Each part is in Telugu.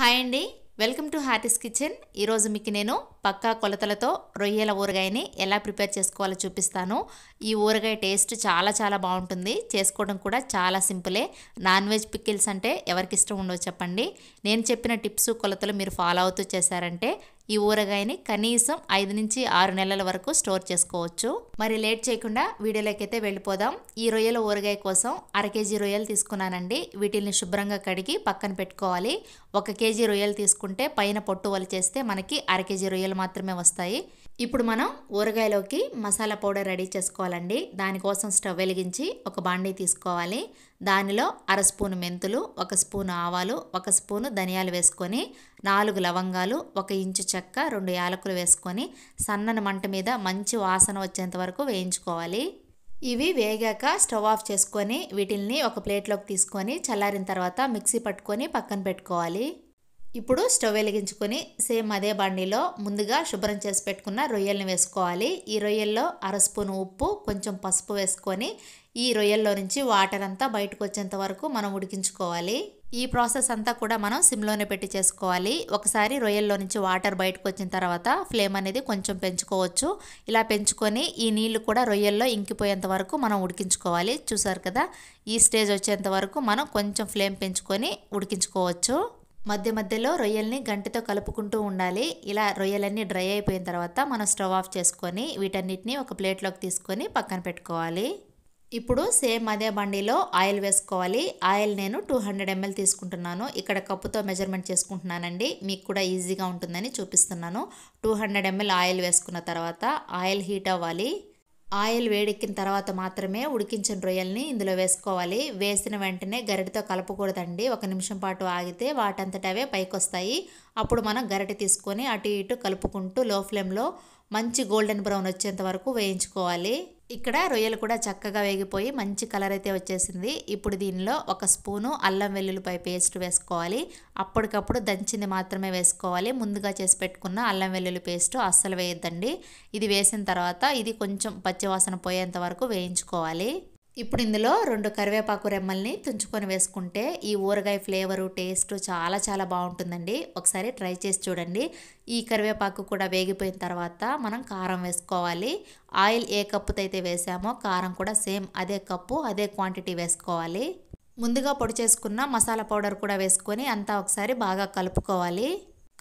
హాయ్ అండి వెల్కమ్ టు హాటిస్ కిచెన్ ఈరోజు మీకు నేను పక్కా కొలతలతో రొయ్యల ఊరగాయని ఎలా ప్రిపేర్ చేసుకోవాలో చూపిస్తాను ఈ ఊరగాయ టేస్ట్ చాలా చాలా బాగుంటుంది చేసుకోవడం కూడా చాలా సింపులే నాన్ వెజ్ పికిల్స్ అంటే ఎవరికి ఇష్టం ఉండవు చెప్పండి నేను చెప్పిన టిప్స్ కొలతలు మీరు ఫాలో అవుతూ చేశారంటే ఈ ఊరగాయని కనీసం ఐదు నుంచి ఆరు నెలల వరకు స్టోర్ చేసుకోవచ్చు మరి లేట్ చేయకుండా వీడియోలోకి అయితే వెళ్ళిపోదాం ఈ రొయ్యల ఊరగాయ కోసం అర కేజీ రొయ్యలు తీసుకున్నానండి వీటిని శుభ్రంగా కడిగి పక్కన పెట్టుకోవాలి ఒక కేజీ రొయ్యలు తీసుకుంటే పైన పొట్టు చేస్తే మనకి అర కేజీ రొయ్యలు మాత్రమే వస్తాయి ఇప్పుడు మనం ఊరగాయలోకి మసాలా పౌడర్ రెడీ చేసుకోవాలండి దానికోసం స్టవ్ వెలిగించి ఒక బాండీ తీసుకోవాలి దానిలో అర స్పూను మెంతులు ఒక స్పూను ఆవాలు ఒక స్పూను ధనియాలు వేసుకొని నాలుగు లవంగాలు ఒక ఇంచు చెక్క రెండు యాలకులు వేసుకొని సన్నని మంట మీద మంచి వాసన వచ్చేంత వరకు వేయించుకోవాలి ఇవి వేగాక స్టవ్ ఆఫ్ చేసుకొని వీటిల్ని ఒక ప్లేట్లోకి తీసుకొని చల్లారిన తర్వాత మిక్సీ పట్టుకొని పక్కన పెట్టుకోవాలి ఇప్పుడు స్టవ్ వెలిగించుకొని సేమ్ అదే బండిలో ముందుగా శుభ్రం చేసి పెట్టుకున్న రొయ్యల్ని వేసుకోవాలి ఈ రొయ్యల్లో అర స్పూన్ ఉప్పు కొంచెం పసుపు వేసుకొని ఈ రొయ్యల్లో నుంచి వాటర్ అంతా బయటకు వచ్చేంత వరకు మనం ఉడికించుకోవాలి ఈ ప్రాసెస్ అంతా కూడా మనం సిమ్లోనే పెట్టి చేసుకోవాలి ఒకసారి రొయ్యల్లో నుంచి వాటర్ బయటకు వచ్చిన తర్వాత ఫ్లేమ్ అనేది కొంచెం పెంచుకోవచ్చు ఇలా పెంచుకొని ఈ నీళ్లు కూడా రొయ్యల్లో ఇంకిపోయేంత వరకు మనం ఉడికించుకోవాలి చూసారు కదా ఈ స్టేజ్ వచ్చేంత వరకు మనం కొంచెం ఫ్లేమ్ పెంచుకొని ఉడికించుకోవచ్చు మధ్య మధ్యలో రొయ్యల్ని గంటతో కలుపుకుంటూ ఉండాలి ఇలా రొయ్యలన్నీ డ్రై అయిపోయిన తర్వాత మనం స్టవ్ ఆఫ్ చేసుకొని వీటన్నిటిని ఒక ప్లేట్లోకి తీసుకొని పక్కన పెట్టుకోవాలి ఇప్పుడు సేమ్ అదే బండిలో ఆయిల్ వేసుకోవాలి ఆయిల్ నేను టూ హండ్రెడ్ ఎంఎల్ తీసుకుంటున్నాను ఇక్కడ కప్పుతో మెజర్మెంట్ చేసుకుంటున్నానండి మీకు కూడా ఈజీగా ఉంటుందని చూపిస్తున్నాను టూ హండ్రెడ్ ఎంఎల్ ఆయిల్ వేసుకున్న తర్వాత ఆయిల్ హీట్ అవ్వాలి ఆయిల్ వేడెక్కిన తర్వాత మాత్రమే ఉడికించిన రొయ్యల్ని ఇందులో వేసుకోవాలి వేసిన వెంటనే గరిటతో కలపకూడదండి ఒక నిమిషం పాటు ఆగితే వాటంతటవే పైకొస్తాయి అప్పుడు మనం గరిటె తీసుకొని అటు ఇటు కలుపుకుంటూ లో ఫ్లేమ్లో మంచి గోల్డెన్ బ్రౌన్ వచ్చేంత వరకు వేయించుకోవాలి ఇక్కడ రొయ్యలు కూడా చక్కగా వేగిపోయి మంచి కలర్ అయితే వచ్చేసింది ఇప్పుడు దీనిలో ఒక స్పూను అల్లం వెల్లుల్లిపాయ పేస్ట్ వేసుకోవాలి అప్పటికప్పుడు దంచింది మాత్రమే వేసుకోవాలి ముందుగా చేసి పెట్టుకున్న అల్లం వెల్లుల్లి పేస్ట్ అస్సలు వేయద్దండి ఇది వేసిన తర్వాత ఇది కొంచెం పచ్చివాసన పోయేంత వరకు వేయించుకోవాలి ఇప్పుడు ఇందులో రెండు కరివేపాకు రెమ్మల్ని తుంచుకొని వేసుకుంటే ఈ ఊరగాయ ఫ్లేవరు టేస్ట్ చాలా చాలా బాగుంటుందండి ఒకసారి ట్రై చేసి చూడండి ఈ కరివేపాకు కూడా వేగిపోయిన తర్వాత మనం కారం వేసుకోవాలి ఆయిల్ ఏ కప్పుతో అయితే వేసామో కారం కూడా సేమ్ అదే కప్పు అదే క్వాంటిటీ వేసుకోవాలి ముందుగా పొడి చేసుకున్న మసాలా పౌడర్ కూడా వేసుకొని అంతా ఒకసారి బాగా కలుపుకోవాలి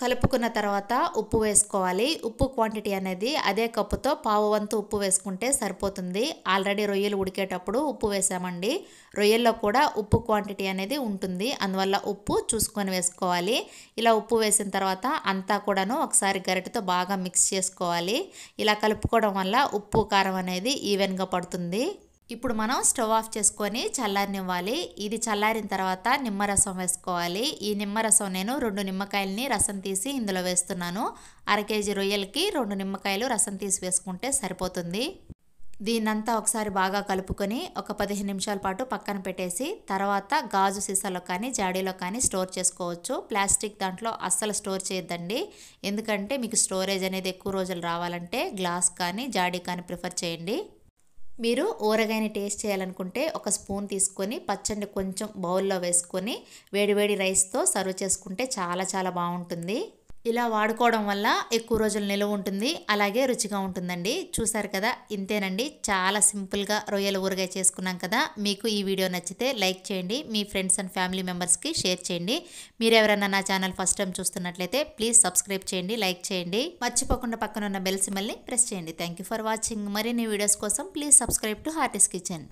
కలుపుకున్న తర్వాత ఉప్పు వేసుకోవాలి ఉప్పు క్వాంటిటీ అనేది అదే కప్పుతో పావు వంతు ఉప్పు వేసుకుంటే సరిపోతుంది ఆల్రెడీ రొయ్యలు ఉడికేటప్పుడు ఉప్పు వేసామండి రొయ్యల్లో కూడా ఉప్పు క్వాంటిటీ అనేది ఉంటుంది అందువల్ల ఉప్పు చూసుకొని వేసుకోవాలి ఇలా ఉప్పు వేసిన తర్వాత అంతా కూడాను ఒకసారి గరిటతో బాగా మిక్స్ చేసుకోవాలి ఇలా కలుపుకోవడం వల్ల ఉప్పు కారం అనేది ఈవెన్గా పడుతుంది ఇప్పుడు మనం స్టవ్ ఆఫ్ చేసుకొని చల్లారినివ్వాలి ఇది చల్లారిన తర్వాత నిమ్మరసం వేసుకోవాలి ఈ నిమ్మరసం నేను రెండు నిమ్మకాయలని రసం తీసి ఇందులో వేస్తున్నాను అర కేజీ రొయ్యలకి రెండు నిమ్మకాయలు రసం తీసి వేసుకుంటే సరిపోతుంది దీన్నంతా ఒకసారి బాగా కలుపుకొని ఒక పదిహేను నిమిషాల పాటు పక్కన పెట్టేసి తర్వాత గాజు సీసాలో కానీ జాడీలో కానీ స్టోర్ చేసుకోవచ్చు ప్లాస్టిక్ దాంట్లో అస్సలు స్టోర్ చేయొద్దండి ఎందుకంటే మీకు స్టోరేజ్ అనేది ఎక్కువ రోజులు రావాలంటే గ్లాస్ కానీ జాడీ కానీ ప్రిఫర్ చేయండి మీరు ఊరగాయని టేస్ట్ చేయాలనుకుంటే ఒక స్పూన్ తీసుకొని పచ్చడిని కొంచెం బౌల్లో వేసుకొని వేడివేడి రైస్తో సర్వ్ చేసుకుంటే చాలా చాలా బాగుంటుంది ఇలా వాడుకోవడం వల్ల ఎక్కువ రోజులు నిలువ ఉంటుంది అలాగే రుచిగా ఉంటుందండి చూసారు కదా ఇంతేనండి చాలా సింపుల్గా రొయ్యల ఊరగాయ చేసుకున్నాం కదా మీకు ఈ వీడియో నచ్చితే లైక్ చేయండి మీ ఫ్రెండ్స్ అండ్ ఫ్యామిలీ మెంబర్స్కి షేర్ చేయండి మీరు ఎవరైనా నా ఛానల్ ఫస్ట్ టైం చూస్తున్నట్లయితే ప్లీజ్ సబ్స్క్రైబ్ చేయండి లైక్ చేయండి మర్చిపోకుండా పక్కన ఉన్న బెల్ ప్రెస్ చేయండి థ్యాంక్ ఫర్ వాచింగ్ మరిన్ని వీడియోస్ కోసం please subscribe to hearty's kitchen